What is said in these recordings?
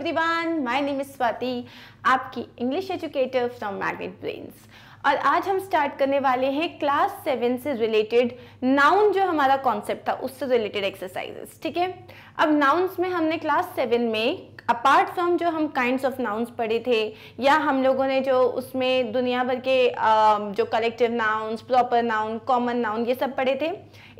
Everyone my name is Swati आपकी English educator from Magnet Brains और आज हम स्टार्ट करने वाले हैं क्लास सेवन से रिलेटेड नाउन जो हमारा कॉन्सेप्ट था उससे रिलेटेड एक्सरसाइजेस ठीक है अब नाउन्स में हमने क्लास सेवन में अपार्ट फ्रॉम जो हम काइंड ऑफ नाउन्स पढ़े थे या हम लोगों ने जो उसमें दुनिया भर के जो collective nouns proper noun common noun ये सब पढ़े थे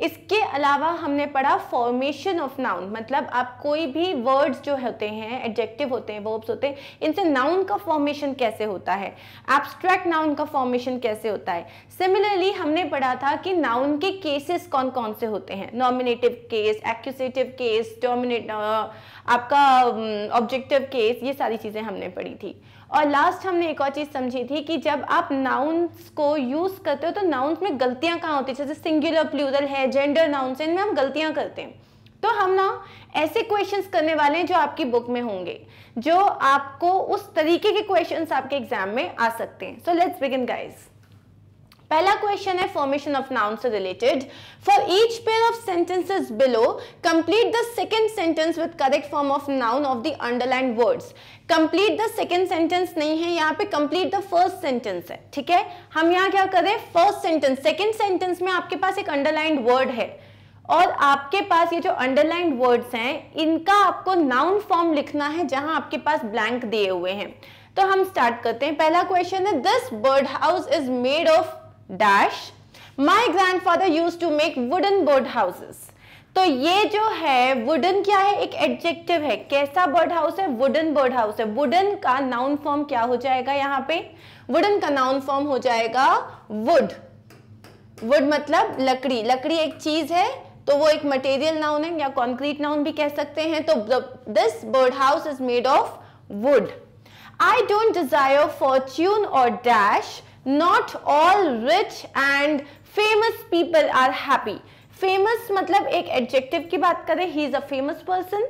इसके अलावा हमने पढ़ा फॉर्मेशन ऑफ नाउन मतलब आप कोई भी वर्ड्स जो होते हैं एडजेक्टिव होते हैं वर्ब्स होते हैं इनसे नाउन का फॉर्मेशन कैसे होता है एब्स्ट्रैक्ट नाउन का फॉर्म फॉर्मेशन कैसे होता है सिमिलरली हमने पढ़ा था कि नाउन के केसेस कौन कौन से होते हैं nominative case accusative case dominate आपका ऑब्जेक्टिव केस ये सारी चीज़ें हमने पढ़ी थी और लास्ट हमने एक और चीज़ समझी थी कि जब आप नाउन्स को यूज़ करते हो तो नाउन्स में गलतियाँ कहाँ होती है जैसे सिंगुलर प्लूरल है जेंडर नाउन्स इनमें हम गलतियाँ करते हैं तो हम ना ऐसे क्वेश्चंस करने वाले हैं जो आपकी बुक में होंगे जो आपको उस तरीके के क्वेश्चंस आपके एग्जाम में आ सकते हैं सो लेट्स बिगिन गाइस पहला क्वेश्चन है फॉर्मेशन ऑफ नाउन से related for each pair of sentences below complete the second sentence with correct form of noun of the underline words complete the second sentence नहीं है यहाँ पे complete the first sentence है ठीक है हम यहाँ क्या करें फर्स्ट सेंटेंस सेकेंड सेंटेंस में आपके पास एक अंडरलाइन वर्ड है और आपके पास ये जो अंडरलाइन वर्ड्स हैं इनका आपको नाउन फॉर्म लिखना है जहां आपके पास ब्लैंक दिए हुए हैं तो हम स्टार्ट करते हैं पहला क्वेश्चन है this bird house is made of dash my grandfather use to make wooden bird houses तो ये जो है वुडन क्या है एक एडजेक्टिव है कैसा बर्ड हाउस है वुडन बर्ड हाउस है वुडन का नाउन फॉर्म क्या हो जाएगा यहाँ पे वुडन का नाउन फॉर्म हो जाएगा वुड वुड मतलब लकड़ी लकड़ी एक चीज है तो वो एक मटेरियल नाउन है या कॉन्क्रीट नाउन भी कह सकते हैं तो this bird house is made of wood I don't desire fortune और dash not all rich and famous people are happy famous मतलब एक एडजेक्टिव की बात करें he is a famous person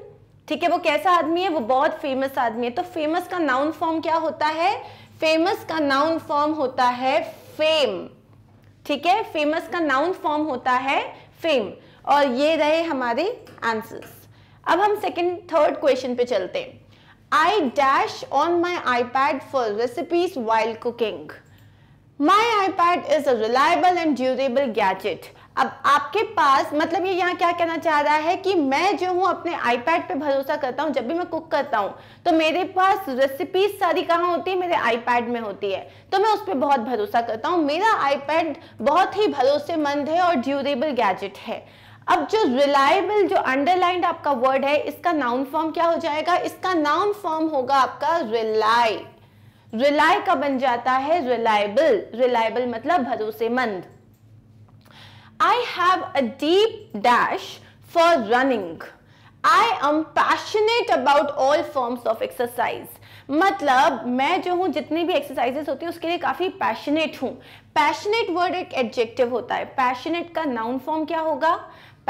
ठीक है वो कैसा आदमी है वो बहुत फेमस आदमी है तो फेमस का नाउन फॉर्म क्या होता है फेमस का नाउन फॉर्म होता है फेम ठीक है फेमस का नाउन फॉर्म होता है फेम और ये रहे हमारे आंसर्स अब हम सेकेंड थर्ड क्वेश्चन पे चलते हैं I dash on my iPad for recipes while cooking my iPad is a reliable and durable gadget अब आपके पास मतलब ये यहाँ क्या कहना चाह रहा है कि मैं जो हूँ अपने आईपैड पे भरोसा करता हूँ जब भी मैं कुक करता हूँ तो मेरे पास रेसिपीज सारी कहाँ होती है मेरे आईपैड में होती है तो मैं उस पर बहुत भरोसा करता हूँ मेरा आईपैड बहुत ही भरोसेमंद है और ड्यूरेबल गैजेट है अब जो रिलायबल जो अंडरलाइंड आपका वर्ड है इसका नाउन फॉर्म क्या हो जाएगा इसका नाउन फॉर्म होगा आपका रिलाय रिलाय का बन जाता है रिलायबल रिलायबल मतलब भरोसेमंद I have a deep dash for running I am passionate about all forms of exercise मतलब मैं जो हूं जितनी भी एक्सरसाइजेस होती है उसके लिए काफ़ी पैशनेट हूँ पैशनेट वर्ड एक एडजेक्टिव होता है पैशनेट का नाउन फॉर्म क्या होगा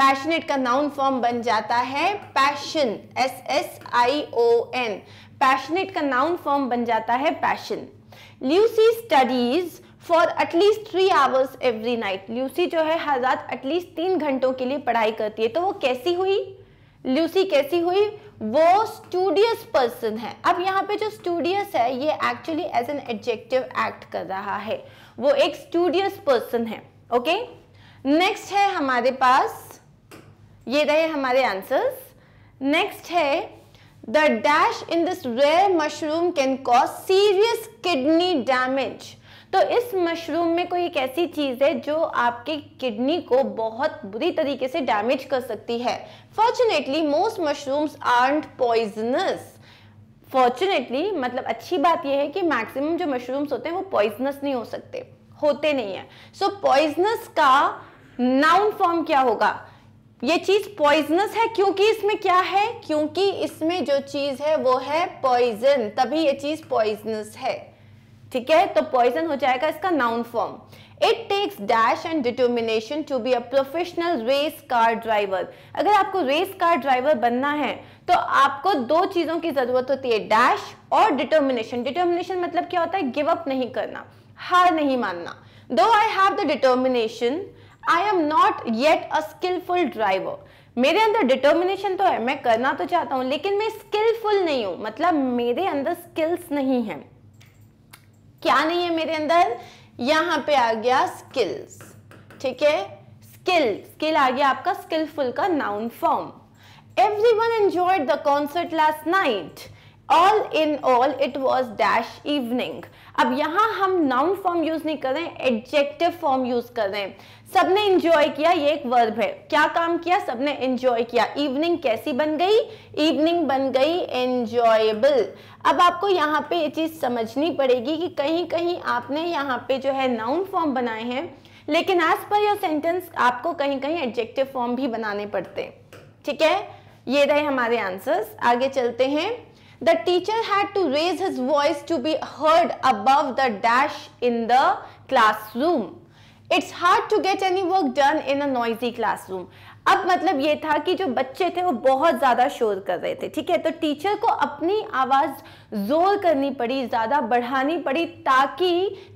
पैशनेट का नाउन फॉर्म बन जाता है passion S S I O N passionate का नाउन फॉर्म बन जाता है passion Lucy studies for at least three hours every night Lucy जो है हर रात एटलीस्ट तीन घंटों के लिए पढ़ाई करती है तो वो कैसी हुई ल्यूसी कैसी हुई वो स्टूडियस पर्सन है अब यहाँ पे जो स्टूडियस है ये actually as an adjective act कर रहा है वो एक स्टूडियस पर्सन है ओके okay? नेक्स्ट है हमारे पास ये रहे हमारे आंसर्स नेक्स्ट है the dash in this rare mushroom can cause serious kidney damage तो इस मशरूम में कोई एक ऐसी चीज़ है जो आपके किडनी को बहुत बुरी तरीके से डैमेज कर सकती है fortunately most mushrooms aren't poisonous fortunately मतलब अच्छी बात यह है कि मैक्सिमम जो मशरूम्स होते हैं वो पॉइजनस नहीं हो सकते होते नहीं है सो so, पॉइजनस का नाउन फॉर्म क्या होगा ये चीज पॉइजनस है क्योंकि इसमें क्या है क्योंकि इसमें जो चीज है वो है पॉइजन तभी ये चीज पॉइजनस है ठीक है तो पॉइजन हो जाएगा इसका noun form it takes dash and determination to be a professional race car driver अगर आपको रेस कार ड्राइवर बनना है तो आपको दो चीजों की जरूरत होती है डैश और डिटर्मिनेशन डिटर्मिनेशन मतलब क्या होता है गिव अप नहीं करना हार नहीं मानना दो I have the determination I am not yet a skillful driver मेरे अंदर डिटर्मिनेशन तो है मैं करना तो चाहता हूं लेकिन मैं स्किलफुल नहीं हूं मतलब मेरे अंदर स्किल्स नहीं है क्या नहीं है मेरे अंदर यहां पे आ गया स्किल्स ठीक है स्किल स्किल आ गया आपका स्किलफुल का noun form everyone enjoyed the concert last night all in all it was dash evening अब यहाँ हम नाउन फॉर्म यूज नहीं कर रहे हैं एडजेक्टिव फॉर्म यूज कर रहे हैं सबने इंजॉय किया ये एक वर्ब है क्या काम किया सबने इंजॉय किया इवनिंग कैसी बन गई इवनिंग बन गई एंजॉयबल अब आपको यहाँ पे ये चीज़ समझनी पड़ेगी कि कहीं कहीं आपने यहाँ पे जो है नाउन फॉर्म बनाए हैं लेकिन एज पर योर सेंटेंस आपको कहीं कहीं एडजेक्टिव फॉर्म भी बनाने पड़ते हैं ठीक है ये रहे हमारे आंसर्स आगे चलते हैं the teacher had to raise his voice to be heard above the dash in the classroom. It's hard to get any work done in a noisy classroom. अब मतलब ये था कि जो बच्चे थे वो बहुत ज़्यादा शोर कर रहे थे ठीक है तो टीचर को अपनी आवाज़ जोर करनी पड़ी ज़्यादा बढ़ानी पड़ी ताकि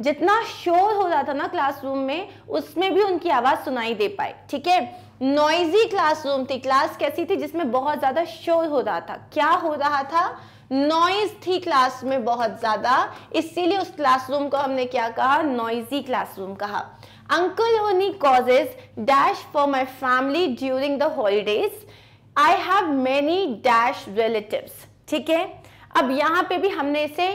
जितना शोर हो रहा था ना क्लासरूम में उसमें भी उनकी आवाज़ सुनाई दे पाए ठीक है नॉइजी क्लासरूम थी क्लास कैसी थी जिसमें बहुत ज़्यादा शोर हो रहा था क्या हो रहा था नॉइज थी क्लास में बहुत ज़्यादा इसीलिए उस क्लासरूम को हमने क्या कहा नॉइजी क्लासरूम कहा uncle Ony causes dash for my family during the holidays I have many dash relative ठीक है अब यहाँ पे भी हमने इसे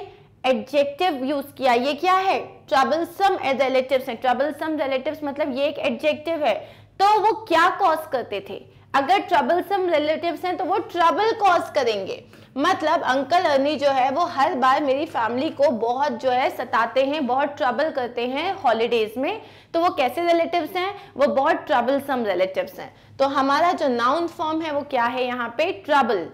एडजेक्टिव यूज किया ये क्या है ट्रबलसम रिलेटिव है ट्रबलसम रिलेटिव मतलब ये एक एडजेक्टिव है तो वो क्या कॉज करते थे अगर ट्रबलसम रिलेटिव हैं तो वो ट्रबल कॉज करेंगे मतलब अंकल अर्नी जो है वो हर बार मेरी फैमिली को बहुत जो है सताते हैं बहुत ट्रबल करते हैं हॉलीडेज में तो वो कैसे रिलेटिव्स हैं वो बहुत सम रिलेटिव्स हैं तो हमारा जो नाउन फॉर्म है वो क्या है यहाँ पे trouble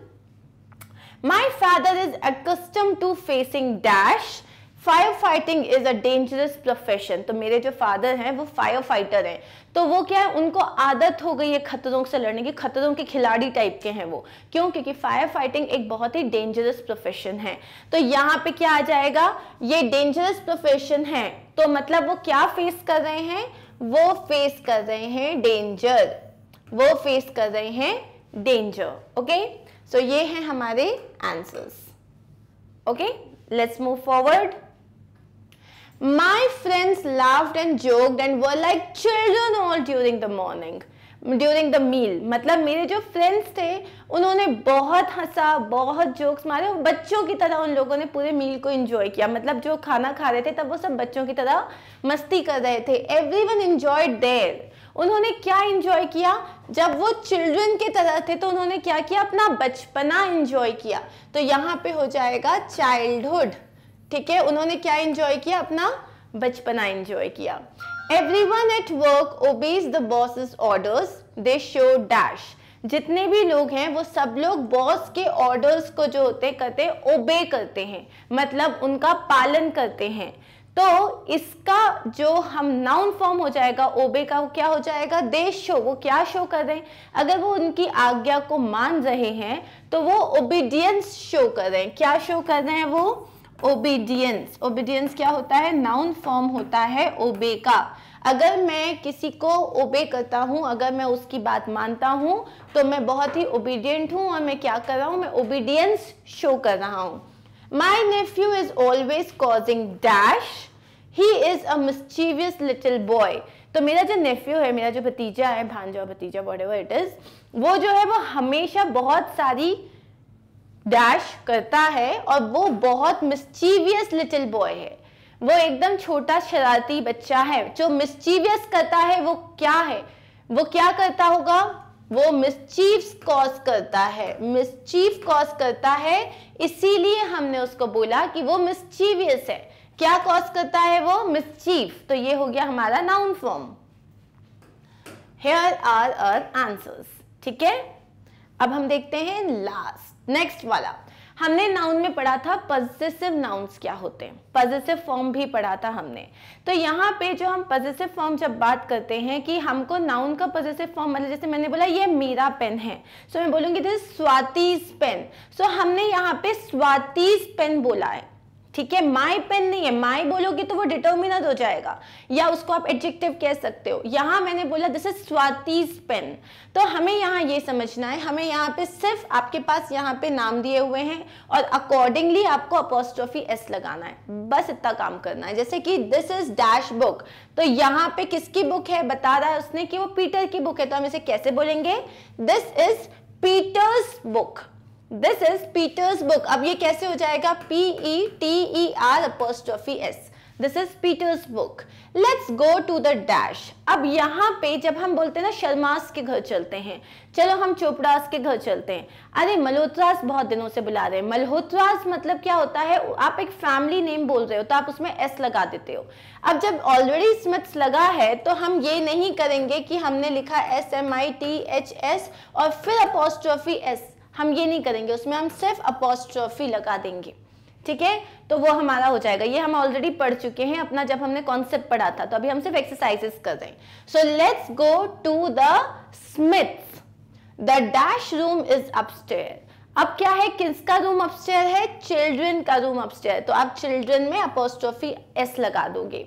my father is accustom to facing dash fire fighting is a dangerous profession तो मेरे जो फादर हैं वो फायर फाइटर हैं तो वो क्या है उनको आदत हो गई है खतरों से लड़ने की खतरों के खिलाड़ी टाइप के हैं वो क्यों क्योंकि फायर फाइटिंग एक बहुत ही डेंजरस प्रोफेशन है तो यहाँ पे क्या आ जाएगा ये डेंजरस प्रोफेशन है तो मतलब वो क्या फेस कर रहे हैं वो फेस कर रहे हैं डेंजर वो फेस कर रहे हैं डेंजर ओके सो ये हैं हमारे answers okay let's move forward My friends laughed and joked and were like children all during the morning. During the meal मतलब मेरे जो फ्रेंड्स थे उन्होंने बहुत हंसा बहुत जोक्स मारे और बच्चों की तरह उन लोगों ने पूरे मील को इंजॉय किया मतलब जो खाना खा रहे थे तब वो सब बच्चों की तरह मस्ती कर रहे थे एवरी वन इंजॉयड देर उन्होंने क्या इंजॉय किया जब वो चिल्ड्रन के तरह थे तो उन्होंने क्या किया अपना बचपना इन्जॉय किया तो यहाँ पे हो जाएगा चाइल्डहुड ठीक है उन्होंने क्या इंजॉय किया अपना बचपना इंजॉय किया everyone at work obeys the boss's orders they show dash जितने भी लोग हैं वो सब लोग बॉस के ऑर्डर्स को जो होते कहते ओबे करते हैं मतलब उनका पालन करते हैं तो इसका जो हम नाउन फॉर्म हो जाएगा ओबे का वो क्या हो जाएगा देश शो वो क्या शो कर रहे हैं अगर वो उनकी आज्ञा को मान रहे हैं तो वो ओबीडियंस शो कर रहे हैं क्या शो कर रहे हैं वो ओबीडियंस ओबीडियंस क्या होता है नाउन फॉर्म होता है ओबे का अगर मैं किसी को ओबे करता हूँ अगर मैं उसकी बात मानता हूँ तो मैं बहुत ही ओबीडियंट हूँ और मैं क्या कर रहा हूँ मैं ओबीडियंस शो कर रहा हूँ my nephew is always causing dash he is a mischievous little boy तो मेरा जो नेफ्यू है मेरा जो भतीजा है भांजा भतीजा वॉट इट इज़ वो जो है वो हमेशा बहुत सारी डैश करता है और वो बहुत मिस्चीवियस लिटिल बॉय है वो एकदम छोटा शरारती बच्चा है जो मिस्चीवियस करता है वो क्या है वो क्या करता होगा वो मिसचीफ कॉज करता है मिसचीफ कॉज करता है इसीलिए हमने उसको बोला कि वो मिसचीवियस है क्या कॉज करता है वो मिसचीफ तो ये हो गया हमारा noun form here are our answers ठीक है अब हम देखते हैं लास्ट नेक्स्ट वाला हमने नाउन में पढ़ा था पॉजिटिव नाउन्स क्या होते हैं पॉजिटिव फॉर्म भी पढ़ा था हमने तो यहाँ पे जो हम पॉजिटिव फॉर्म जब बात करते हैं कि हमको नाउन का पॉजिटिव फॉर्म मतलब जैसे मैंने बोला ये मेरा पेन है सो so, मैं बोलूंगी दिस स्वातीज पेन सो हमने यहाँ पे स्वातीज पेन बोला है ठीक है माई पेन नहीं है माई बोलोगे तो वो डिटर्मिनल हो जाएगा या उसको आप एडजेक्टिव कह सकते हो यहां मैंने बोला दिस इज स्वातीज पेन तो हमें यहां ये समझना है हमें यहां पे सिर्फ आपके पास यहां पे नाम दिए हुए हैं और अकॉर्डिंगली आपको अपोस्ट्रोफी एस लगाना है बस इतना काम करना है जैसे कि दिस इज डैश बुक तो यहां पे किसकी बुक है बता रहा है उसने कि वो पीटर की बुक है तो हम इसे कैसे बोलेंगे this is Peter's book this is Peter's book अब ये कैसे हो जाएगा P E T R apostrophe S this is Peter's book let's go to the dash अब यहाँ पे जब हम बोलते हैं ना शर्मास के घर चलते हैं चलो हम चोपड़ास के घर चलते हैं अरे मल्होत्रास बहुत दिनों से बुला रहे हैं मल्होत्रास मतलब क्या होता है आप एक फैमिली नेम बोल रहे हो तो आप उसमें एस लगा देते हो अब जब ऑलरेडी स्मिथ्स लगा है तो हम ये नहीं करेंगे कि हमने लिखा S M I T H S और फिर अपोस्ट्रॉफी एस हम ये नहीं करेंगे उसमें हम सिर्फ अपोस्ट्रॉफी लगा देंगे ठीक है तो वो हमारा हो जाएगा ये हम ऑलरेडी पढ़ चुके हैं अपना जब हमने कॉन्सेप्ट पढ़ा था तो अभी हम सिर्फ एक्सरसाइजेस कर रहे हैं so let's go to the Smith the dash room is upstair अब क्या है किसका रूम अपस्टेयर है चिल्ड्रन का रूम अपस्टेयर तो आप चिल्ड्रन में अपोस्ट्रॉफी एस लगा दोगे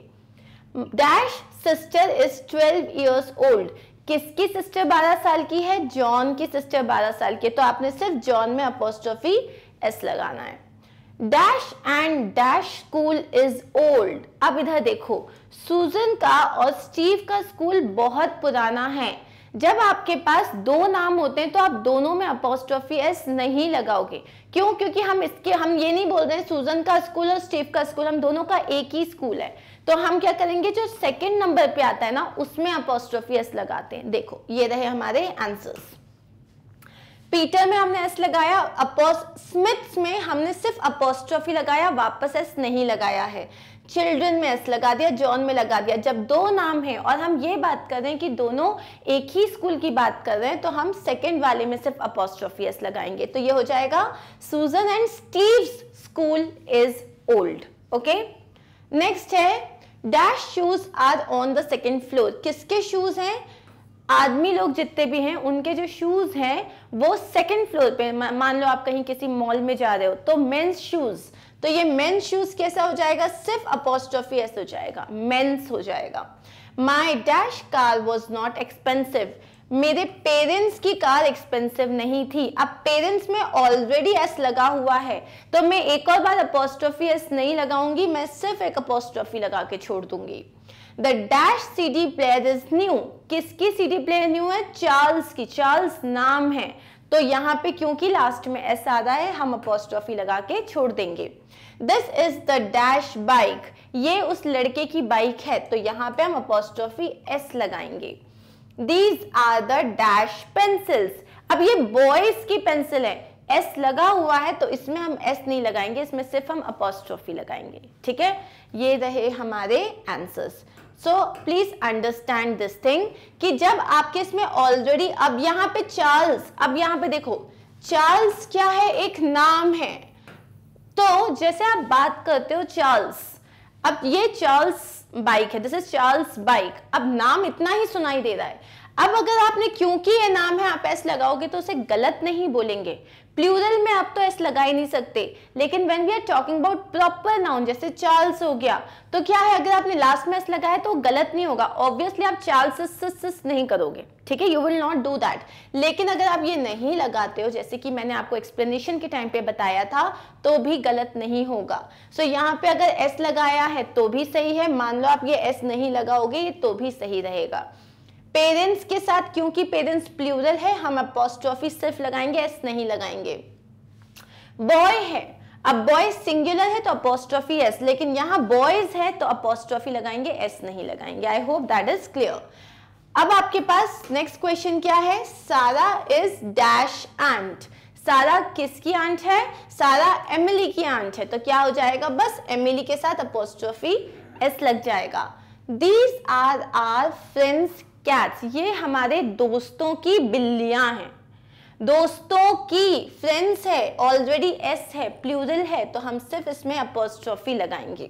dash sister is twelve years old किसकी सिस्टर बारह साल की है जॉन की सिस्टर बारह साल की है तो आपने सिर्फ जॉन में अपोस्ट्रोफी एस लगाना है dash and dash school is old अब इधर देखो सूजन का और स्टीव का स्कूल बहुत पुराना है जब आपके पास दो नाम होते हैं तो आप दोनों में अपोस्ट्रोफी एस नहीं लगाओगे क्यों क्योंकि हम इसके हम ये नहीं बोल रहे सूजन का स्कूल और स्टीव का स्कूल हम दोनों का एक ही स्कूल है तो हम क्या करेंगे जो सेकेंड नंबर पे आता है ना उसमें अपोस्ट्रोफी एस लगाते हैं देखो ये रहे हमारे आंसर्स पीटर में हमने एस लगाया स्मिथ्स में हमने सिर्फ अपोस्ट्रोफी लगाया वापस एस नहीं लगाया है चिल्ड्रन में एस लगा दिया जॉन में लगा दिया जब दो नाम हैं और हम ये बात कर रहे हैं कि दोनों एक ही स्कूल की बात कर रहे हैं तो हम सेकेंड वाले में सिर्फ अपोस्ट्रोफी एस लगाएंगे तो ये हो जाएगा Susan and Steve school is old okay next है dash shoes are on the second floor किसके शूज हैं आदमी लोग जितने भी हैं उनके जो शूज हैं वो सेकेंड फ्लोर पे मान लो आप कहीं किसी मॉल में जा रहे हो तो मेन्स शूज तो ये मेन्स शूज कैसा हो जाएगा सिर्फ अपोस्ट्रॉफी ऐसा हो जाएगा मेन्स हो जाएगा my dash car was not expensive मेरे पेरेंट्स की कार एक्सपेंसिव नहीं थी अब पेरेंट्स में ऑलरेडी एस लगा हुआ है तो मैं एक और बार अपोस्ट्रॉफी एस नहीं लगाऊंगी मैं सिर्फ एक अपोस्ट्रॉफी लगा के छोड़ दूंगी the dash C D player is new किसकी सी डी प्लेयर न्यू है चार्ल्स की चार्ल्स नाम है तो यहाँ पे क्योंकि लास्ट में एस आ रहा है हम अपोस्ट्रॉफी लगा के छोड़ देंगे this is the dash bike ये उस लड़के की बाइक है तो यहाँ पे हम अपोस्ट्रॉफी एस लगाएंगे these are the dash pencils अब ये बॉयज की पेंसिल है एस लगा हुआ है तो इसमें हम एस नहीं लगाएंगे इसमें सिर्फ हम अपोस्ट्रोफी लगाएंगे ठीक है ये रहे हमारे answers so please understand this thing कि जब आपके इसमें ऑलरेडी अब यहां पे चार्ल्स अब यहां पे देखो चार्ल्स क्या है एक नाम है तो जैसे आप बात करते हो चार्ल्स अब ये चार्ल्स बाइक है दिस इज चार्ल्स बाइक अब नाम इतना ही सुनाई दे रहा है अब अगर आपने क्योंकि ये नाम है आप एस लगाओगे तो उसे गलत नहीं बोलेंगे प्लूरल में आप तो ऐसा लगा ही नहीं सकते लेकिन when we are talking about proper noun जैसे चार्ल्स हो गया तो क्या है अगर आपने लास्ट में ऐसा लगाया तो गलत नहीं होगा ऑब्वियसली आप चार्ल्स नहीं करोगे ठीक है you will not do that लेकिन अगर आप ये नहीं लगाते हो जैसे कि मैंने आपको एक्सप्लेनेशन के टाइम पे बताया था तो भी गलत नहीं होगा सो so, यहाँ पे अगर एस लगाया है तो भी सही है मान लो आप ये एस नहीं लगाओगे ये तो भी सही रहेगा पेरेंट्स के साथ क्योंकि पेरेंट्स प्लूरल है हम अपोस्ट्रॉफी सिर्फ लगाएंगे एस नहीं लगाएंगे बॉय है अब बॉय सिंगुलर है तो अपोस्ट्रॉफी एस लेकिन यहां बॉयज है तो अपोस्ट्रॉफी लगाएंगे एस नहीं लगाएंगे I hope that is clear अब आपके पास नेक्स्ट क्वेश्चन क्या है सारा इज डैश एंड सारा किसकी आंट है सारा एमिली की आंट है तो क्या हो जाएगा बस एमिली के साथ अपोस्ट्रॉफी एस लग जाएगा these are our friends cats ये हमारे दोस्तों की बिल्लियां हैं दोस्तों की फ्रेंड्स है ऑलरेडी एस है प्लूरल है तो हम सिर्फ इसमें अपोस्ट्रॉफी लगाएंगे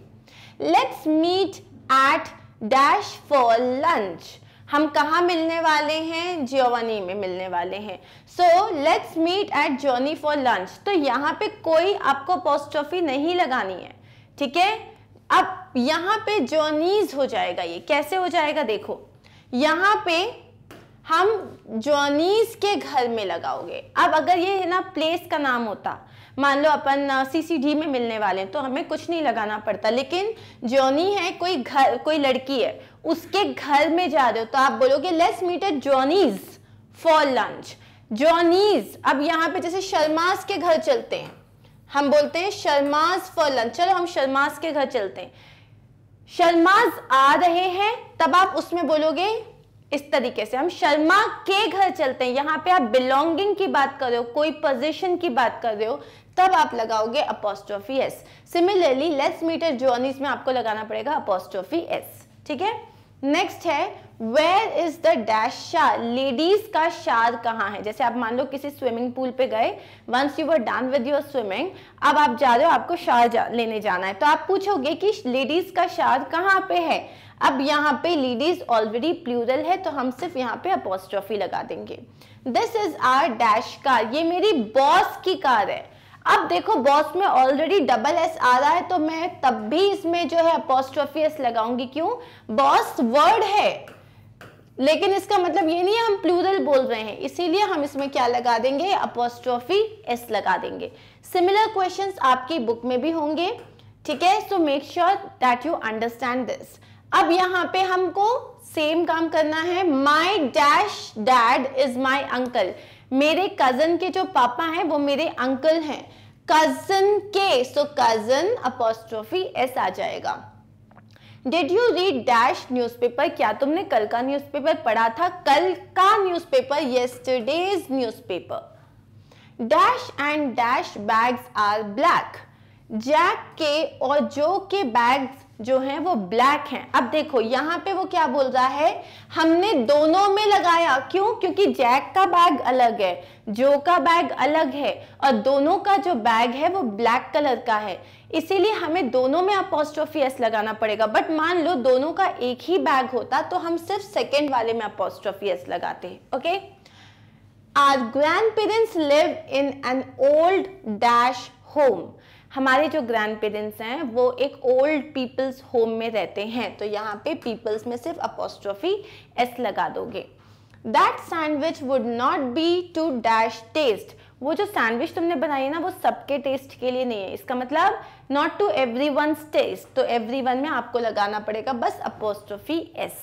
let's meet at dash for lunch हम कहाँ मिलने वाले हैं जियोवानी में मिलने वाले हैं so let's meet at Johnny for lunch तो यहाँ पे कोई आपको अपोस्ट्रॉफी नहीं लगानी है ठीक है अब यहाँ पे जोनीज हो जाएगा ये कैसे हो जाएगा देखो यहाँ पे हम जॉनीस के घर में लगाओगे अब अगर ये है ना प्लेस का नाम होता मान लो अपन सीसीडी में मिलने वाले हैं तो हमें कुछ नहीं लगाना पड़ता लेकिन जॉनी है कोई घर कोई लड़की है उसके घर में जा रहे हो तो आप बोलोगे let's meet at Johnny's for lunch Johnny's अब यहाँ पे जैसे शर्मास के घर चलते हैं हम बोलते हैं शर्मास फॉर लंच चलो हम शर्मास के घर चलते हैं शर्माज आ रहे हैं तब आप उसमें बोलोगे इस तरीके से हम शर्मा के घर चलते हैं यहां पे आप बिलोंगिंग की बात कर रहे हो कोई पोजिशन की बात कर रहे हो तब आप लगाओगे apostrophe S similarly let's meet at Johnny's में आपको लगाना पड़ेगा अपोस्ट्रोफी एस ठीक है नेक्स्ट है where is the dash shower ladies का शार कहाँ है जैसे आप मान लो किसी स्विमिंग पूल पे गए once you were done with your swimming अब आप जा रहे हो आपको शार जा, लेने जाना है तो आप पूछोगे कि लेडीज का शार कहाँ पे है अब यहाँ पे लेडीज ऑलरेडी प्लूरल है तो हम सिर्फ यहाँ पे अपोस्ट्रॉफी लगा देंगे this is our dash car ये मेरी बॉस की कार है अब देखो बॉस में ऑलरेडी डबल एस आ रहा है तो मैं तब भी इसमें जो है अपोस्ट्रॉफी एस लगाऊंगी क्यों बॉस वर्ड है लेकिन इसका मतलब ये नहीं है हम प्लूरल बोल रहे हैं इसीलिए हम इसमें क्या लगा देंगे अपोस्ट्रोफी एस लगा देंगे सिमिलर क्वेश्चंस आपकी बुक में भी होंगे ठीक है so make sure that you understand this अब यहाँ पे हमको सेम काम करना है my dash dad is my uncle मेरे कजन के जो पापा हैं वो मेरे अंकल हैं कजन के सो कजन अपोस्ट्रोफी एस आ जाएगा did you read dash newspaper क्या तुमने कल का न्यूज पेपर पढ़ा था कल का newspaper yesterday's paper dash and dash bag are black Jack के और जो के बैग जो है वो ब्लैक हैं अब देखो यहाँ पे वो क्या बोल रहा है हमने दोनों में लगाया क्यों क्योंकि जैक का बैग अलग है जो का बैग अलग है और दोनों का जो बैग है वो ब्लैक कलर का है इसीलिए हमें दोनों में अपोस्ट्रोफी एस लगाना पड़ेगा बट मान लो दोनों का एक ही बैग होता तो हम सिर्फ सेकेंड वाले में अपोस्ट्रोफी एस लगाते okay our grandparents live in an old dash home हमारे जो ग्रैंड पेरेंट्स हैं वो एक ओल्ड पीपल्स होम में रहते हैं तो यहाँ पे पीपल्स में सिर्फ अपोस्ट्रोफी एस लगा दोगे that sandwich would not be to dash taste वो जो सैंडविच तुमने बनाई है ना वो सबके टेस्ट के लिए नहीं है इसका मतलब not to everyone taste तो एवरी वन में आपको लगाना पड़ेगा बस अपोस्ट्रोफी एस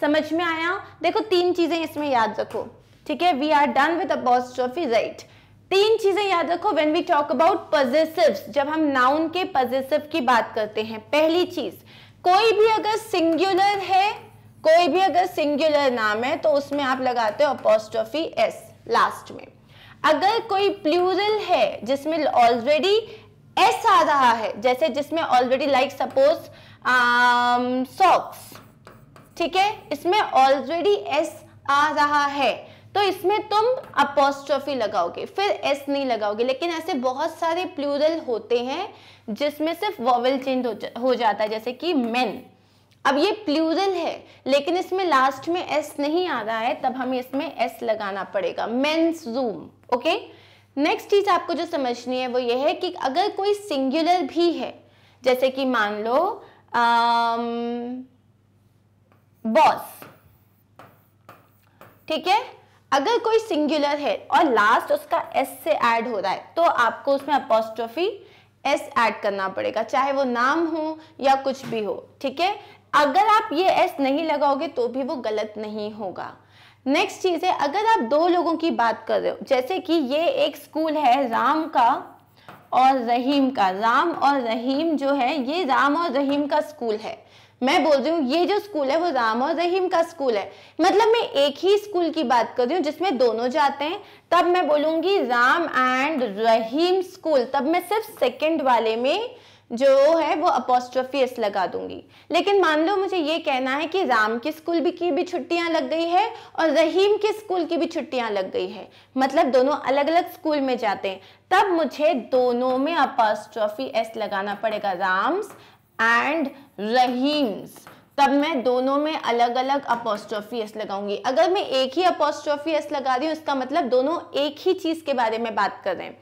समझ में आया देखो तीन चीज़ें इसमें याद रखो ठीक है we are done with apostrophe right तीन चीजें याद रखो when we talk about positive जब हम नाउन के पजेसिव की बात करते हैं पहली चीज कोई भी अगर सिंगुलर है कोई भी अगर सिंगुलर नाम है तो उसमें आप लगाते हो अपोस्ट्रोफी एस लास्ट में अगर कोई प्लूरल है जिसमें ऑलरेडी एस आ रहा है जैसे जिसमें ऑलरेडी लाइक सपोज सॉक्स ठीक है इसमें ऑलरेडी एस आ रहा है तो इसमें तुम अपोस्ट्रॉफी लगाओगे फिर एस नहीं लगाओगे लेकिन ऐसे बहुत सारे प्लूरल होते हैं जिसमें सिर्फ वॉवल चेंज हो, हो जाता है जैसे कि मेन अब ये प्लूरल है लेकिन इसमें लास्ट में एस नहीं आ रहा है तब हमें इसमें एस लगाना पड़ेगा मेन्स रूम ओके नेक्स्ट चीज आपको जो समझनी है वो ये है कि अगर कोई सिंगुलर भी है जैसे कि मान लो बॉस um, ठीक है अगर कोई सिंगुलर है और लास्ट उसका एस से ऐड हो रहा है तो आपको उसमें अपोस्ट्रोफी एस ऐड करना पड़ेगा चाहे वो नाम हो या कुछ भी हो ठीक है अगर आप ये एस नहीं लगाओगे तो भी वो गलत नहीं होगा नेक्स्ट चीज़ है अगर आप दो लोगों की बात कर रहे हो जैसे कि ये एक स्कूल है राम का और रहीम का राम और रहीम जो है ये राम और रहीम का स्कूल है मैं बोल रही हूँ ये जो स्कूल है वो राम और रहीम का स्कूल है मतलब मैं एक ही स्कूल की बात कर रही हूँ जिसमें दोनों जाते हैं तब मैं बोलूंगी राम एंड रहीम स्कूल तब मैं सिर्फ सेकंड वाले में जो है वो अपोस्ट्रफी एस लगा दूंगी लेकिन मान लो मुझे ये कहना है कि राम के स्कूल भी की भी छुट्टियां लग गई है और रहीम के स्कूल की भी छुट्टियां लग गई है मतलब दोनों अलग अलग स्कूल में जाते हैं तब मुझे दोनों में अपोस्ट्रोफी एस लगाना पड़ेगा राम्स एंड रहीम्स तब मैं दोनों में अलग अलग अपोस्ट्रॉफी एस लगाऊंगी अगर मैं एक ही अपोस्ट्रॉफी एस लगा रही हूँ इसका मतलब दोनों एक ही चीज़ के बारे में बात कर रहे हैं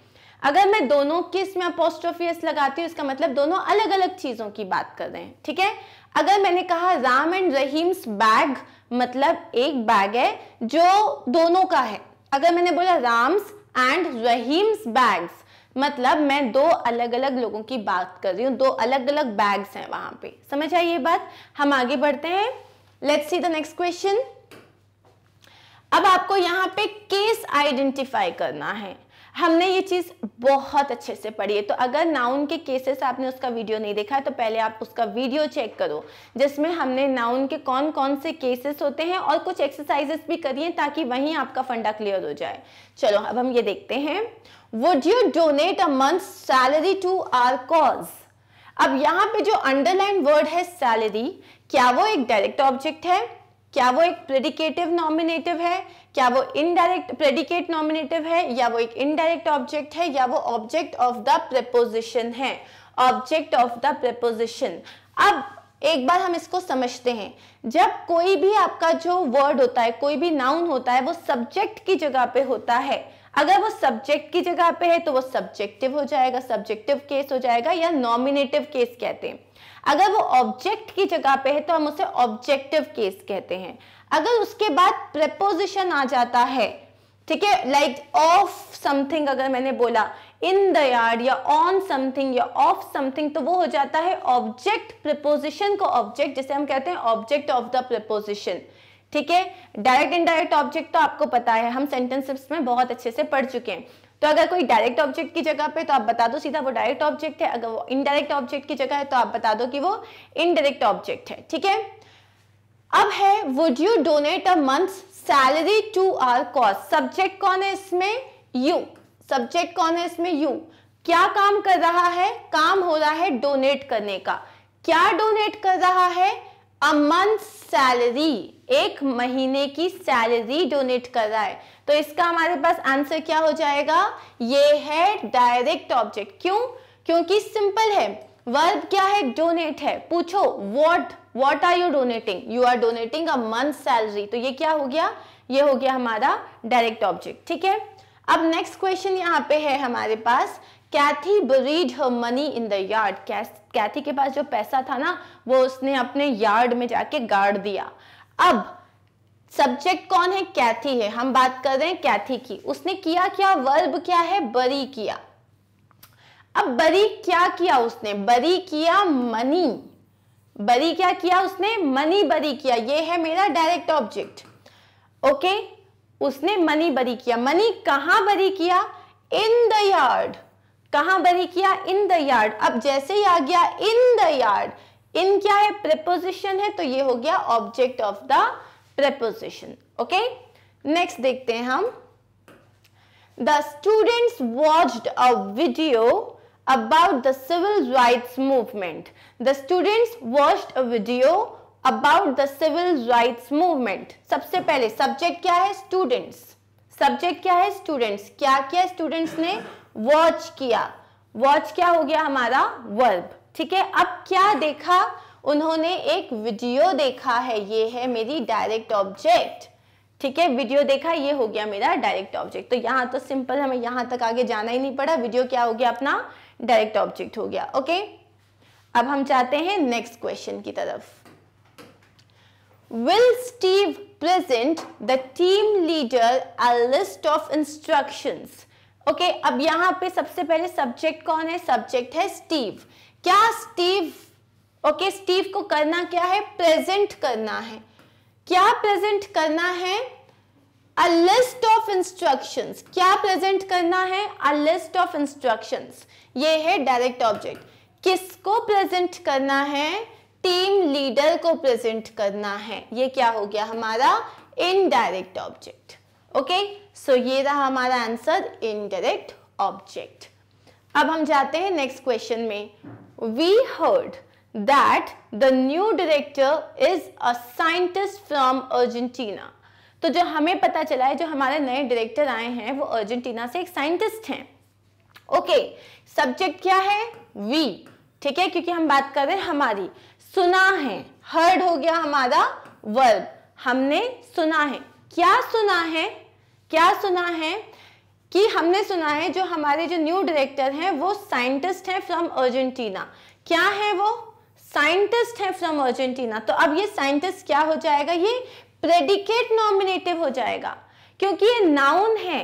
अगर मैं दोनों किस में अपोस्ट्रोफियस लगाती हूँ इसका मतलब दोनों अलग अलग चीज़ों की बात कर रहे हैं ठीक है अगर मैंने कहा राम एंड रहीम्स बैग मतलब एक बैग है जो दोनों का है अगर मैंने बोला राम्स एंड रहीम्स बैग्स मतलब मैं दो अलग अलग लोगों की बात कर रही हूँ दो अलग अलग बैग्स हैं वहां पे समझ आई ये बात हम आगे बढ़ते हैं let's see the next question अब आपको यहाँ पे केस आइडेंटिफाई करना है हमने ये चीज़ बहुत अच्छे से पढ़ी है तो अगर नाउन के केसेस आपने उसका वीडियो नहीं देखा है तो पहले आप उसका वीडियो चेक करो जिसमें हमने नाउन के कौन कौन से केसेस होते हैं और कुछ एक्सरसाइजेस भी करिए ताकि वहीं आपका फंडा क्लियर हो जाए चलो अब हम ये देखते हैं would you donate a month salary to our cause अब यहाँ पे जो अंडरलाइन वर्ड है सैलरी क्या वो एक डायरेक्ट ऑब्जेक्ट है क्या वो एक प्रेडिकेटिव नॉमिनेटिव है क्या वो इनडायरेक्ट प्रेडिकेट नॉमिनेटिव है या वो एक इनडायरेक्ट ऑब्जेक्ट है या वो ऑब्जेक्ट ऑफ द प्रेपोजिशन है ऑब्जेक्ट ऑफ द प्रेपोजिशन अब एक बार हम इसको समझते हैं जब कोई भी आपका जो वर्ड होता है कोई भी नाउन होता है वो सब्जेक्ट की जगह पे होता है अगर वो सब्जेक्ट की जगह पे है तो वो सब्जेक्टिव हो जाएगा सब्जेक्टिव केस हो जाएगा या नॉमिनेटिव केस कहते हैं अगर वो ऑब्जेक्ट की जगह पे है तो हम उसे ऑब्जेक्टिव केस कहते हैं अगर उसके बाद प्रपोजिशन आ जाता है ठीक है लाइक ऑफ समथिंग अगर मैंने बोला इन द यार्ड या ऑन समथिंग या ऑफ समथिंग तो वो हो जाता है ऑब्जेक्ट प्रपोजिशन को ऑब्जेक्ट जैसे हम कहते हैं ऑब्जेक्ट ऑफ द प्रपोजिशन ठीक है डायरेक्ट इनडायरेक्ट ऑब्जेक्ट तो आपको पता है हम सेंटेंसेस में बहुत अच्छे से पढ़ चुके हैं तो अगर कोई डायरेक्ट ऑब्जेक्ट की जगह पे तो आप बता दो सीधा वो डायरेक्ट ऑब्जेक्ट है अगर वो इनडायरेक्ट ऑब्जेक्ट की जगह है तो आप बता दो कि वो इनडायरेक्ट ऑब्जेक्ट है ठीक है अब है would you donate a month salary to our cause subject कौन है इसमें यू सब्जेक्ट कौन है इसमें यू क्या काम कर रहा है काम हो रहा है डोनेट करने का क्या डोनेट कर रहा है अ मंथ सैलरी एक महीने की सैलरी डोनेट कर रहा है तो इसका हमारे पास आंसर क्या हो जाएगा ये है डायरेक्ट ऑब्जेक्ट क्यों क्योंकि सिंपल है वर्ब क्या है डोनेट है पूछो what what are you donating you are donating a month salary तो ये क्या हो गया ये हो गया हमारा डायरेक्ट ऑब्जेक्ट ठीक है अब नेक्स्ट क्वेश्चन यहाँ पे है हमारे पास Kathy buried her money in the yard Kathy के पास जो पैसा था ना वो उसने अपने यार्ड में जाके गाड़ दिया अब सब्जेक्ट कौन है कैथी है हम बात कर रहे हैं कैथी की उसने किया क्या वर्ब क्या है बरी किया अब बरी क्या किया उसने बरी किया मनी बरी क्या किया उसने मनी बरी किया ये है मेरा डायरेक्ट ऑब्जेक्ट ओके उसने मनी बरी किया मनी कहां बरी किया इन द यार्ड कहा बरी किया इन द यार्ड अब जैसे ही आ गया इन द यार्ड इन क्या है प्रेपोजिशन है तो ये हो गया object of the preposition okay next देखते हैं हम the students watched a video about the civil rights movement. The students watched a video about the civil rights movement. sabse pehle subject kya hai students subject kya hai students kya kya students ne watch kiya watch kya ho gaya hamara verb theek hai ab kya dekha उन्होंने एक video देखा है ये है मेरी direct object ठीक है video देखा ये हो गया मेरा डायरेक्ट ऑब्जेक्ट तो यहाँ तो सिंपल हमें यहाँ तक आगे जाना ही नहीं पड़ा वीडियो क्या हो गया अपना डायरेक्ट ऑब्जेक्ट हो गया ओके अब हम चाहते हैं नेक्स्ट क्वेश्चन की तरफ will Steve present the team leader a list of instruction okay अब यहां पे सबसे पहले सब्जेक्ट कौन है सब्जेक्ट है स्टीव क्या स्टीव ओके स्टीव को करना क्या है प्रेजेंट करना है क्या प्रेजेंट करना है अ लिस्ट ऑफ इंस्ट्रक्शंस क्या प्रेजेंट करना है अ लिस्ट ऑफ इंस्ट्रक्शंस ये है डायरेक्ट ऑब्जेक्ट किसको प्रेजेंट करना है टीम लीडर को प्रेजेंट करना है ये क्या हो गया हमारा इनडायरेक्ट ऑब्जेक्ट ओके सो ये रहा हमारा आंसर इनडायरेक्ट ऑब्जेक्ट अब हम जाते हैं नेक्स्ट क्वेश्चन में we heard that the new director is a scientist from Argentina तो जो हमें पता चला है जो हमारे नए डायरेक्टर आए हैं वो अर्जेंटीना से एक साइंटिस्ट हैं ओके सब्जेक्ट क्या है वी ठीक है क्योंकि हम बात कर रहे हैं हमारी सुना है हर्ड हो गया हमारा वर्ब हमने सुना है क्या सुना है क्या सुना है कि हमने सुना है जो हमारे जो न्यू डायरेक्टर हैं वो साइंटिस्ट हैं फ्रॉम अर्जेंटीना क्या है वो साइंटिस्ट हैं फ्रॉम अर्जेंटीना तो अब ये साइंटिस्ट क्या हो जाएगा ये प्रेडिकेट नॉमिनेटिव हो जाएगा क्योंकि ये नाउन है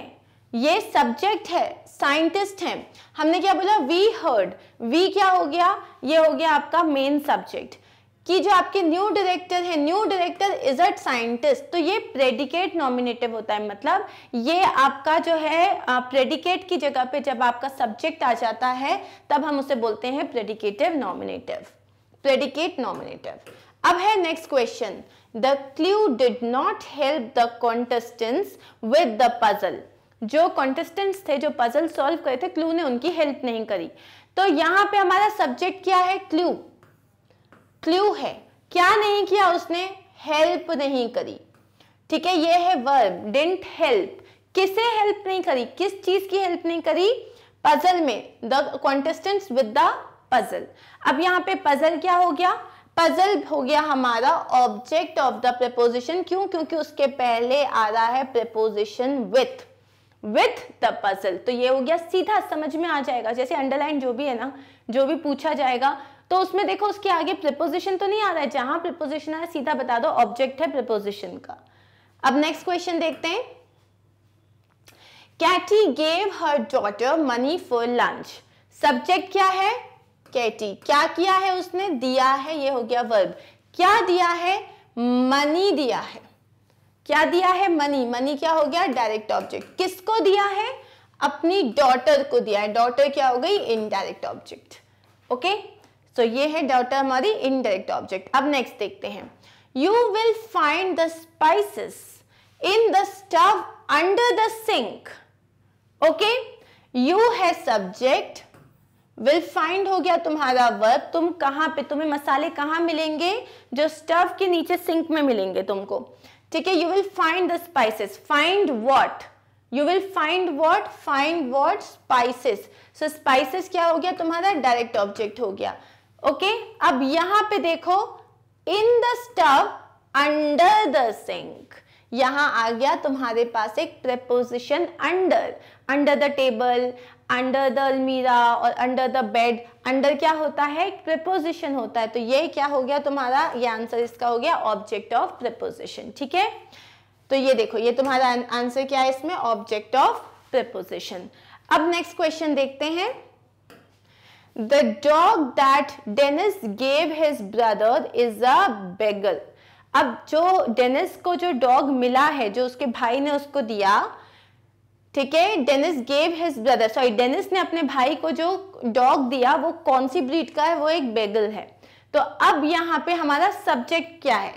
ये सब्जेक्ट है साइंटिस्ट है हमने क्या बोला वी हर्ड वी क्या हो गया ये हो गया आपका मेन सब्जेक्ट कि जो आपके न्यू डायरेक्टर है new director is at scientist तो ये प्रेडिकेट नॉमिनेटिव होता है मतलब ये आपका जो है प्रेडिकेट की जगह पे जब आपका सब्जेक्ट आ जाता है तब हम उसे बोलते हैं प्रेडिकेटिव नॉमिनेटिव प्रेडिकेट नॉमिनेटिव अब है next question the clue did not help the contestants with the puzzle जो कॉन्टेस्टेंट्स थे जो पजल सॉल्व करे थे क्लू ने उनकी हेल्प नहीं करी तो यहाँ पे हमारा सब्जेक्ट क्या है क्ल्यू क्ल्यू है क्या नहीं किया उसने हेल्प नहीं करी ठीक है ये है वर्ब डेंट हेल्प किसे हेल्प नहीं करी किस चीज की हेल्प नहीं करी पजल में the contestants with the puzzle अब यहाँ पे पजल क्या हो गया पजल हो गया हमारा ऑब्जेक्ट ऑफ द प्रपोजिशन क्यों क्योंकि उसके पहले आ रहा है preposition with with the puzzle तो ये हो गया सीधा समझ में आ जाएगा जैसे अंडरलाइन जो भी है ना जो भी पूछा जाएगा तो उसमें देखो उसके आगे प्रपोजिशन तो नहीं आ रहा है जहां प्रपोजिशन आ रहा है सीधा बता दो ऑब्जेक्ट है प्रपोजिशन का अब नेक्स्ट क्वेश्चन देखते हैं Katie gave her daughter money for lunch subject क्या है केटी क्या किया है उसने दिया है ये हो गया वर्ब क्या दिया है मनी दिया है क्या दिया है मनी मनी क्या हो गया डायरेक्ट ऑब्जेक्ट किसको दिया है अपनी डॉटर को दिया है डॉटर क्या हो गई इनडायरेक्ट ऑब्जेक्ट ओके सो ये है डॉटर हमारी इनडायरेक्ट ऑब्जेक्ट अब नेक्स्ट देखते हैं you will find the spices in the stove under the sink okay you है सब्जेक्ट विल फाइंड हो गया तुम्हारा वर्ब तुम कहाँ पे तुम्हें मसाले कहाँ मिलेंगे जो स्टव के नीचे सिंक में मिलेंगे तुमको ठीक है you will find the spices find what you will find what find what spices so spices क्या हो गया तुम्हारा डायरेक्ट ऑब्जेक्ट हो गया ओके okay? अब यहां पे देखो in the stove under the sink यहां आ गया तुम्हारे पास एक preposition under under the table under the अलमीरा और अंडर द बेड अंडर क्या होता है प्रिपोजिशन होता है तो ये क्या हो गया तुम्हारा ये आंसर इसका हो गया ऑब्जेक्ट ऑफ प्रिपोजिशन ठीक है तो ये देखो ये तुम्हारा आंसर क्या है इसमें ऑब्जेक्ट ऑफ प्रिपोजिशन अब नेक्स्ट क्वेश्चन देखते हैं the dog that Dennis gave his brother is a beagle अब जो डेनिस को जो डॉग मिला है जो उसके भाई ने उसको दिया ठीक है Dennis gave his brother sorry Dennis ने अपने भाई को जो डॉग दिया वो कौन सी ब्रीड का है वो एक बेगल है तो अब यहाँ पे हमारा सब्जेक्ट क्या है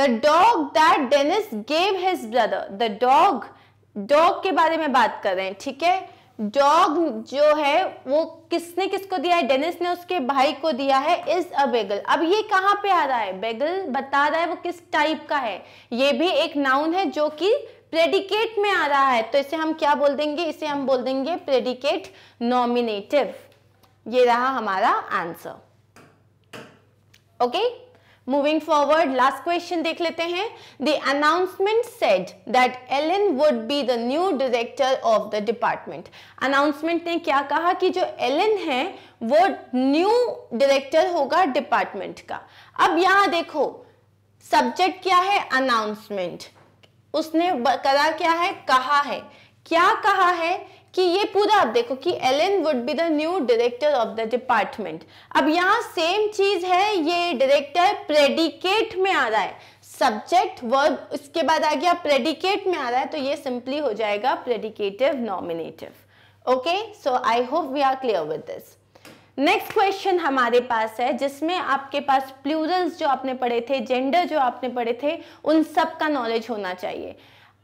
the dog that Dennis gave his brother the dog dog के बारे में बात कर रहे हैं ठीक है डॉग जो है वो किसने किसको दिया है डेनिस ने उसके भाई को दिया है इज अ बेगल अब ये कहाँ पे आ रहा है बेगल बता रहा है वो किस टाइप का है ये भी एक नाउन है जो कि प्रेडिकेट में आ रहा है तो इसे हम क्या बोल देंगे इसे हम बोल देंगे प्रेडिकेट नॉमिनेटिव ये रहा हमारा answer okay moving forward last question देख लेते हैं the announcement said that Alan would be the new director of the department announcement ने क्या कहा कि जो एलन है वो न्यू डायरेक्टर होगा डिपार्टमेंट का अब यहां देखो सब्जेक्ट क्या है अनाउंसमेंट उसने करा क्या है कहा है क्या कहा है कि ये पूरा आप देखो कि Alan would be the new director of the department अब यहाँ सेम चीज है ये डायरेक्टर प्रेडिकेट में आ रहा है सब्जेक्ट वर्ब उसके बाद आ गया प्रेडिकेट में आ रहा है तो ये सिंपली हो जाएगा predicative nominative okay so I hope we are clear with this next question हमारे पास है जिसमें आपके पास प्लूरल्स जो आपने पढ़े थे जेंडर जो आपने पढ़े थे उन सब का नॉलेज होना चाहिए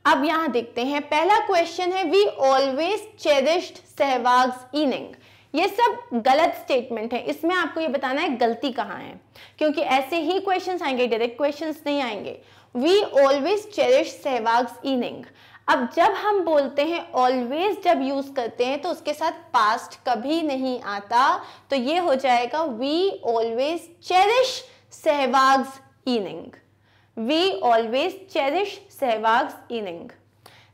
अब यहाँ देखते हैं पहला क्वेश्चन है we always cherished Sehwag's inning ये सब गलत स्टेटमेंट है इसमें आपको ये बताना है गलती कहाँ है क्योंकि ऐसे ही क्वेश्चंस आएंगे डायरेक्ट क्वेश्चंस नहीं आएंगे we always cherish Sehwag's inning अब जब हम बोलते हैं ऑलवेज जब यूज करते हैं तो उसके साथ पास्ट कभी नहीं आता तो ये हो जाएगा we always cherish Sehwag's inning we always cherish Sehwag's inning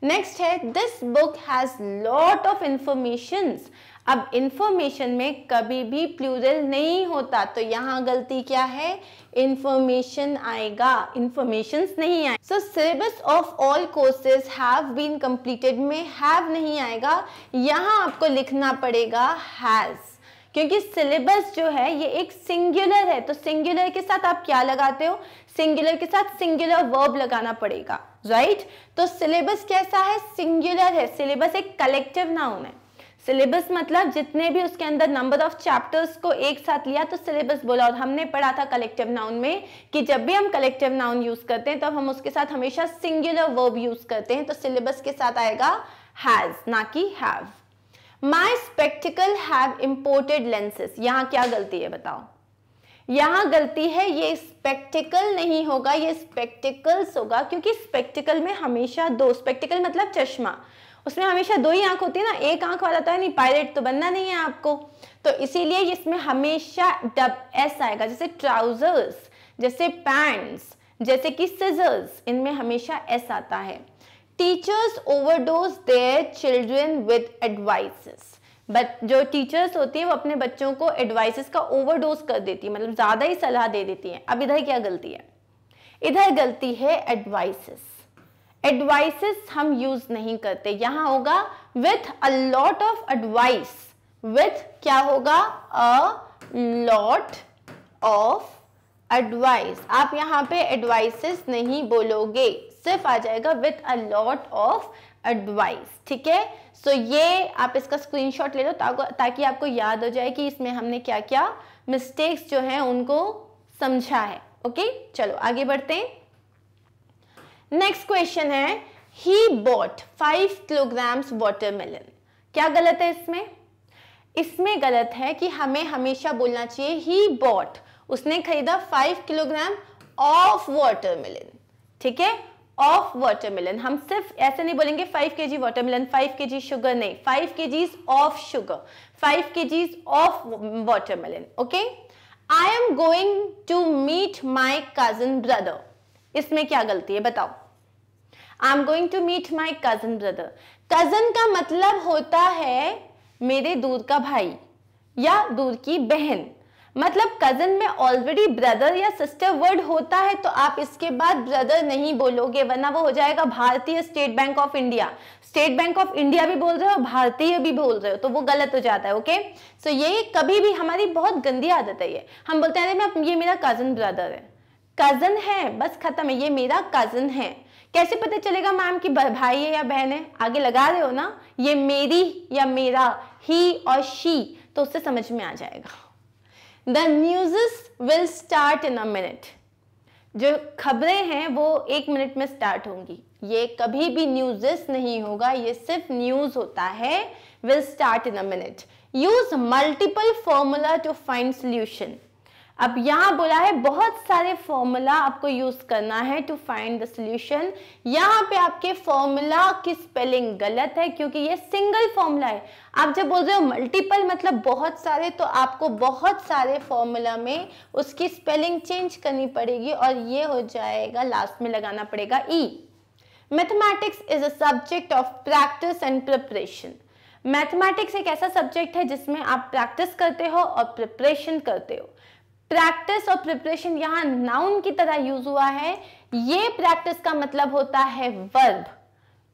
next है this book has lot of informations अब इन्फॉर्मेशन में कभी भी प्लूरल नहीं होता तो यहाँ गलती क्या है इन्फॉर्मेशन आएगा इन्फॉर्मेशन नहीं आए so syllabus of all courses have been completed में हैव नहीं आएगा यहाँ आपको लिखना पड़ेगा हैज़ क्योंकि सिलेबस जो है ये एक सिंगुलर है तो सिंगुलर के साथ आप क्या लगाते हो सिंगुलर के साथ सिंगुलर वर्ब लगाना पड़ेगा राइट right? तो सिलेबस कैसा है सिंगुलर है सिलेबस एक कलेक्टिव नाउन है सिलेबस मतलब जितने भी उसके अंदर नंबर ऑफ चैप्टर्स को एक साथ लिया तो सिलेबस बोला और हमने पढ़ा था कलेक्टिव नाउन में कि जब भी हम कलेक्टिव नाउन यूज करते हैं तब तो हम उसके साथ हमेशा सिंगुलर वर्ब यूज करते हैं तो सिलेबस के साथ आएगा हैज ना कि have my spectacle have imported lenses यहाँ क्या गलती है बताओ यहाँ गलती है ये स्पेक्टिकल नहीं होगा ये स्पेक्टिकल्स होगा क्योंकि स्पेक्टिकल में हमेशा दो स्पेक्टिकल मतलब चश्मा उसमें हमेशा दो ही आंख होती है ना एक आंख वाला तो है नहीं पायलट तो बनना नहीं है आपको तो इसीलिए इसमें हमेशा डब एस आएगा जैसे ट्राउजर्स जैसे पैंट्स जैसे कि सिजर्स इनमें हमेशा एस आता है teachers overdose their children with advices but जो टीचर्स होती है वो अपने बच्चों को एडवाइसेस का ओवरडोज कर देती है मतलब ज़्यादा ही सलाह दे देती है अब इधर क्या गलती है इधर गलती है एडवाइसेस एडवाइसेस हम यूज नहीं करते यहां होगा with a lot of advice with क्या होगा अ लॉट ऑफ एडवाइस आप यहां पे एडवाइसेस नहीं बोलोगे सिर्फ आ जाएगा with a lot of advice ठीक है सो ये आप इसका स्क्रीनशॉट ले लो ताकि आपको याद हो जाए कि इसमें हमने क्या क्या मिस्टेक्स जो हैं उनको समझा है ओके चलो आगे बढ़ते हैं नेक्स्ट क्वेश्चन है he bought five kilograms watermelon क्या गलत है इसमें इसमें गलत है कि हमें हमेशा बोलना चाहिए ही बॉट उसने खरीदा फाइव किलोग्राम ऑफ वाटरमेलन ठीक है ऑफ वाटरमेलन हम सिर्फ ऐसे नहीं बोलेंगे फाइव के जी वाटरमेलन फाइव के जी शुगर नहीं five K Gs of sugar five K Gs of watermelon okay I am going to meet my cousin brother इसमें क्या गलती है बताओ I am going to meet my cousin brother cousin का मतलब होता है मेरे दूर का भाई या दूर की बहन मतलब कजन में ऑलरेडी ब्रदर या सिस्टर वर्ड होता है तो आप इसके बाद ब्रदर नहीं बोलोगे वरना वो हो जाएगा भारतीय State Bank of India State Bank of India भी बोल रहे हो भारतीय भी बोल रहे हो तो वो गलत हो जाता है ओके सो so ये कभी भी हमारी बहुत गंदी आदत है ये हम बोलते हैं अरे मैं ये मेरा कजन ब्रदर है कजन है बस खत्म है ये मेरा कजन है कैसे पता चलेगा मैम कि भाई है या बहन है आगे लगा रहे हो ना ये मेरी या मेरा ही और शी तो उससे समझ में आ जाएगा the news will start in a minute जो खबरें हैं वो एक मिनट में स्टार्ट होंगी ये कभी भी न्यूज नहीं होगा ये सिर्फ न्यूज होता है will start in a minute use multiple formula to find solution अब यहां बोला है बहुत सारे फॉर्मूला आपको यूज करना है टू फाइंड द सोल्यूशन यहाँ पे आपके फॉर्मूला की स्पेलिंग गलत है क्योंकि ये सिंगल फॉर्मूला है आप जब बोल रहे हो मल्टीपल मतलब बहुत सारे तो आपको बहुत सारे फॉर्मूला में उसकी स्पेलिंग चेंज करनी पड़ेगी और ये हो जाएगा लास्ट में लगाना पड़ेगा ई mathematics is a subject of practice and preparation mathematics एक ऐसा सब्जेक्ट है जिसमें आप प्रैक्टिस करते हो और प्रिपरेशन करते हो प्रैक्टिस और प्रिपरेशन यहां नाउन की तरह यूज हुआ है ये प्रैक्टिस का मतलब होता है वर्ब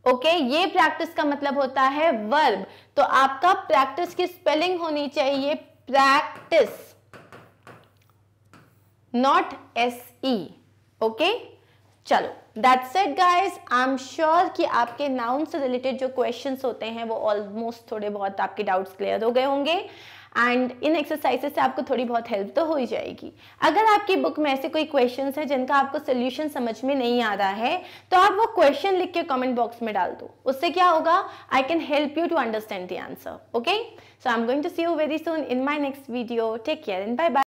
ओके okay, ये प्रैक्टिस का मतलब होता है वर्ब तो आपका प्रैक्टिस की स्पेलिंग होनी चाहिए practice not S E okay चलो that's it guys I am sure कि आपके नाउन से रिलेटेड जो क्वेश्चंस होते हैं वो ऑलमोस्ट थोड़े बहुत आपके डाउट्स क्लियर हो गए होंगे एंड इन एक्सरसाइजेस से आपको थोड़ी बहुत हेल्प तो हो ही जाएगी अगर आपकी बुक में ऐसे कोई क्वेश्चन है जिनका आपको सोल्यूशन समझ में नहीं आ रहा है तो आप वो क्वेश्चन लिख के कॉमेंट बॉक्स में डाल दो उससे क्या होगा I can help you to understand the answer okay so I am going to see you very soon in my next video take care and bye bye